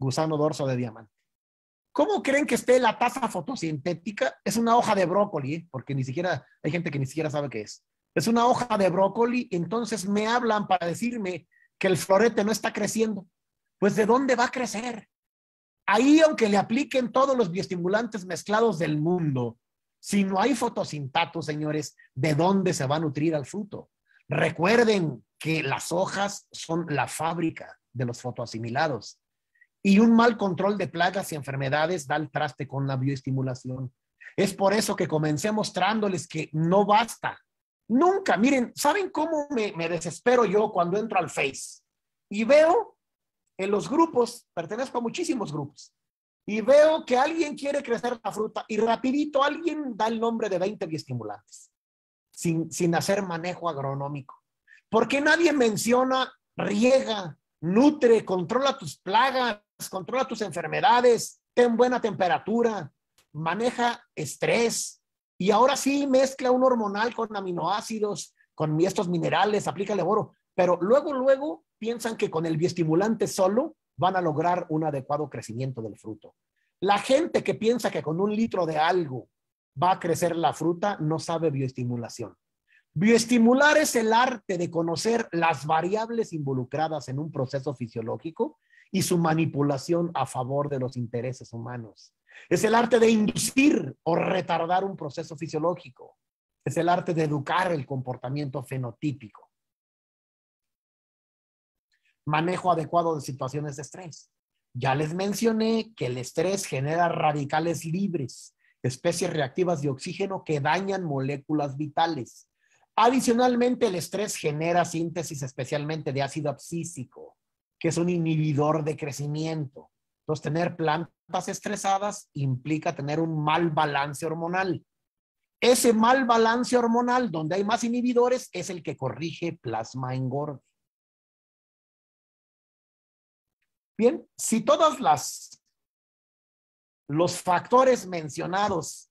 gusano dorso de diamante. ¿Cómo creen que esté la tasa fotosintética? Es una hoja de brócoli, ¿eh? porque ni siquiera hay gente que ni siquiera sabe qué es. Es una hoja de brócoli, entonces me hablan para decirme que el florete no está creciendo. Pues ¿de dónde va a crecer? Ahí, aunque le apliquen todos los biostimulantes mezclados del mundo, si no hay fotosintato, señores, ¿de dónde se va a nutrir al fruto? Recuerden que las hojas son la fábrica de los fotoasimilados y un mal control de plagas y enfermedades da el traste con la bioestimulación. Es por eso que comencé mostrándoles que no basta. Nunca, miren, ¿saben cómo me, desespero yo cuando entro al Face? Y veo en los grupos, pertenezco a muchísimos grupos, y veo que alguien quiere crecer la fruta y rapidito alguien da el nombre de 20 bioestimulantes, sin, hacer manejo agronómico. Porque nadie menciona riega? nutre, controla tus plagas, controla tus enfermedades, ten buena temperatura, maneja estrés. Y ahora sí mezcla un hormonal con aminoácidos, con estos minerales, aplícale oro. Pero luego, luego piensan que con el bioestimulante solo van a lograr un adecuado crecimiento del fruto. La gente que piensa que con un litro de algo va a crecer la fruta no sabe bioestimulación. Bioestimular es el arte de conocer las variables involucradas en un proceso fisiológico y su manipulación a favor de los intereses humanos. Es el arte de inducir o retardar un proceso fisiológico. Es el arte de educar el comportamiento fenotípico. Manejo adecuado de situaciones de estrés. Ya les mencioné que el estrés genera radicales libres, especies reactivas de oxígeno que dañan moléculas vitales. Adicionalmente, el estrés genera síntesis especialmente de ácido abscísico, que es un inhibidor de crecimiento. Entonces, tener plantas estresadas implica tener un mal balance hormonal. Ese mal balance hormonal, donde hay más inhibidores, es el que corrige plasma engorde. Bien, si todos los factores mencionados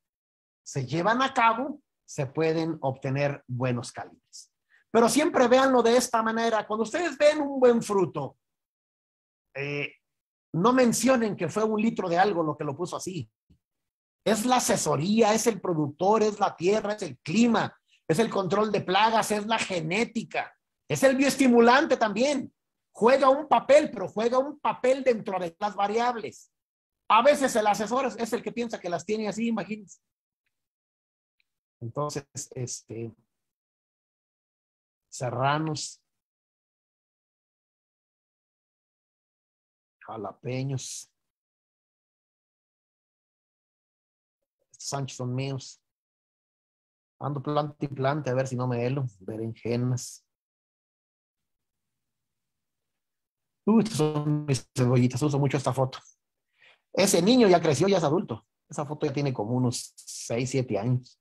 se llevan a cabo, se pueden obtener buenos calibres. Pero siempre véanlo de esta manera. Cuando ustedes ven un buen fruto, eh, no mencionen que fue un litro de algo lo que lo puso así. Es la asesoría, es el productor, es la tierra, es el clima, es el control de plagas, es la genética, es el bioestimulante también. Juega un papel, pero juega un papel dentro de las variables. A veces el asesor es, el que piensa que las tiene así, imagínense. Entonces, este, serranos, jalapeños, Sánchez son míos. Ando planta y planta a ver si no me helo, berenjenas. Uy, estas son mis cebollitas, uso mucho esta foto. Ese niño ya creció, ya es adulto. Esa foto ya tiene como unos 6, 7 años.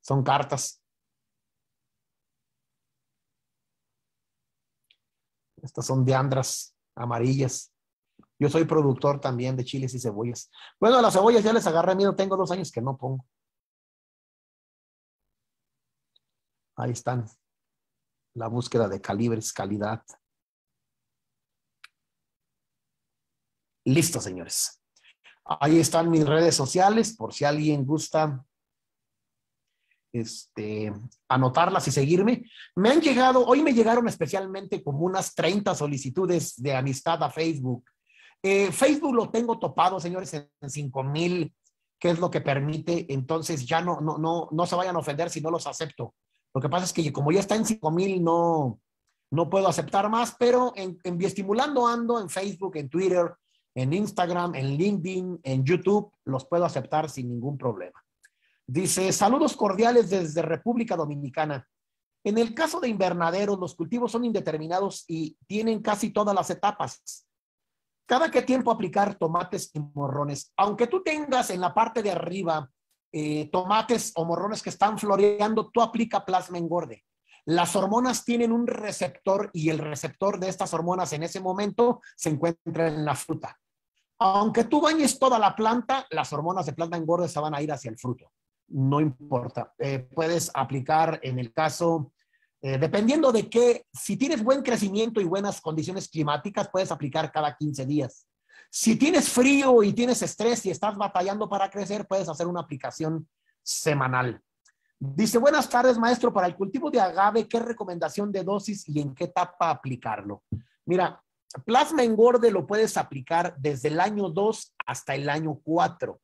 Son cartas. Estas son de andras amarillas. Yo soy productor también de chiles y cebollas. Bueno, las cebollas ya les agarré miedo. Tengo dos años que no pongo. Ahí están. La búsqueda de calibres, calidad. Listo, señores. Ahí están mis redes sociales por si alguien gusta este, anotarlas y seguirme. Me han llegado, hoy me llegaron especialmente como unas 30 solicitudes de amistad a Facebook. Eh, Facebook lo tengo topado, señores, en mil, que es lo que permite. Entonces ya no, no, no, se vayan a ofender si no los acepto. Lo que pasa es que como ya está en 5000, no, no puedo aceptar más, pero en, en estimulando ando en Facebook, en Twitter, en Instagram, en LinkedIn, en YouTube, los puedo aceptar sin ningún problema. Dice, saludos cordiales desde República Dominicana. En el caso de invernaderos, los cultivos son indeterminados y tienen casi todas las etapas. Cada qué tiempo aplicar tomates y morrones. Aunque tú tengas en la parte de arriba eh, tomates o morrones que están floreando, tú aplica plasma engorde. Las hormonas tienen un receptor y el receptor de estas hormonas en ese momento se encuentra en la fruta. Aunque tú bañes toda la planta, las hormonas de planta engorde se van a ir hacia el fruto no importa. Eh, puedes aplicar en el caso, eh, dependiendo de qué, si tienes buen crecimiento y buenas condiciones climáticas, puedes aplicar cada 15 días. Si tienes frío y tienes estrés y estás batallando para crecer, puedes hacer una aplicación semanal. Dice, buenas tardes, maestro, para el cultivo de agave, ¿qué recomendación de dosis y en qué etapa aplicarlo? Mira, plasma engorde lo puedes aplicar desde el año 2 hasta el año 4.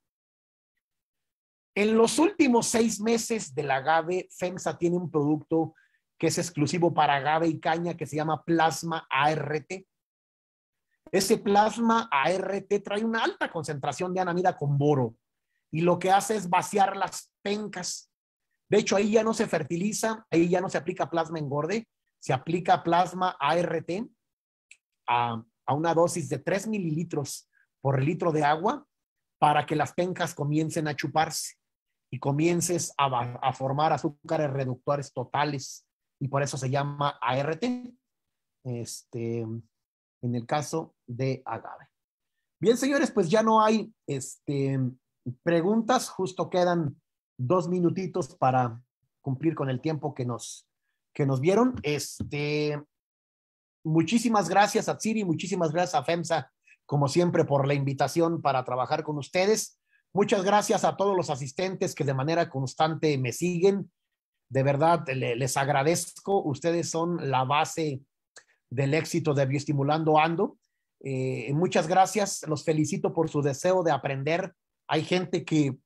En los últimos seis meses de la agave, FEMSA tiene un producto que es exclusivo para agave y caña que se llama plasma ART. Ese plasma ART trae una alta concentración de anamida con boro y lo que hace es vaciar las pencas. De hecho, ahí ya no se fertiliza, ahí ya no se aplica plasma engorde, se aplica plasma ART a, una dosis de 3 mililitros por litro de agua para que las pencas comiencen a chuparse y comiences a, formar azúcares reductores totales y por eso se llama ART, este, en el caso de agave. Bien, señores, pues ya no hay este, preguntas, justo quedan dos minutitos para cumplir con el tiempo que nos, que nos vieron. Este, muchísimas gracias a Siri muchísimas gracias a FEMSA, como siempre, por la invitación para trabajar con ustedes. Muchas gracias a todos los asistentes que de manera constante me siguen. De verdad, les agradezco. Ustedes son la base del éxito de Bioestimulando Ando. Eh, muchas gracias. Los felicito por su deseo de aprender. Hay gente que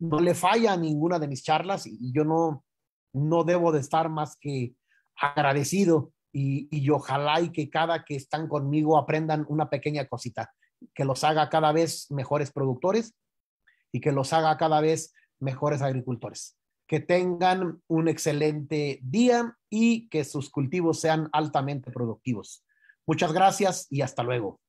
no le falla a ninguna de mis charlas y yo no, no debo de estar más que agradecido y, y ojalá y que cada que están conmigo aprendan una pequeña cosita que los haga cada vez mejores productores y que los haga cada vez mejores agricultores. Que tengan un excelente día y que sus cultivos sean altamente productivos. Muchas gracias y hasta luego.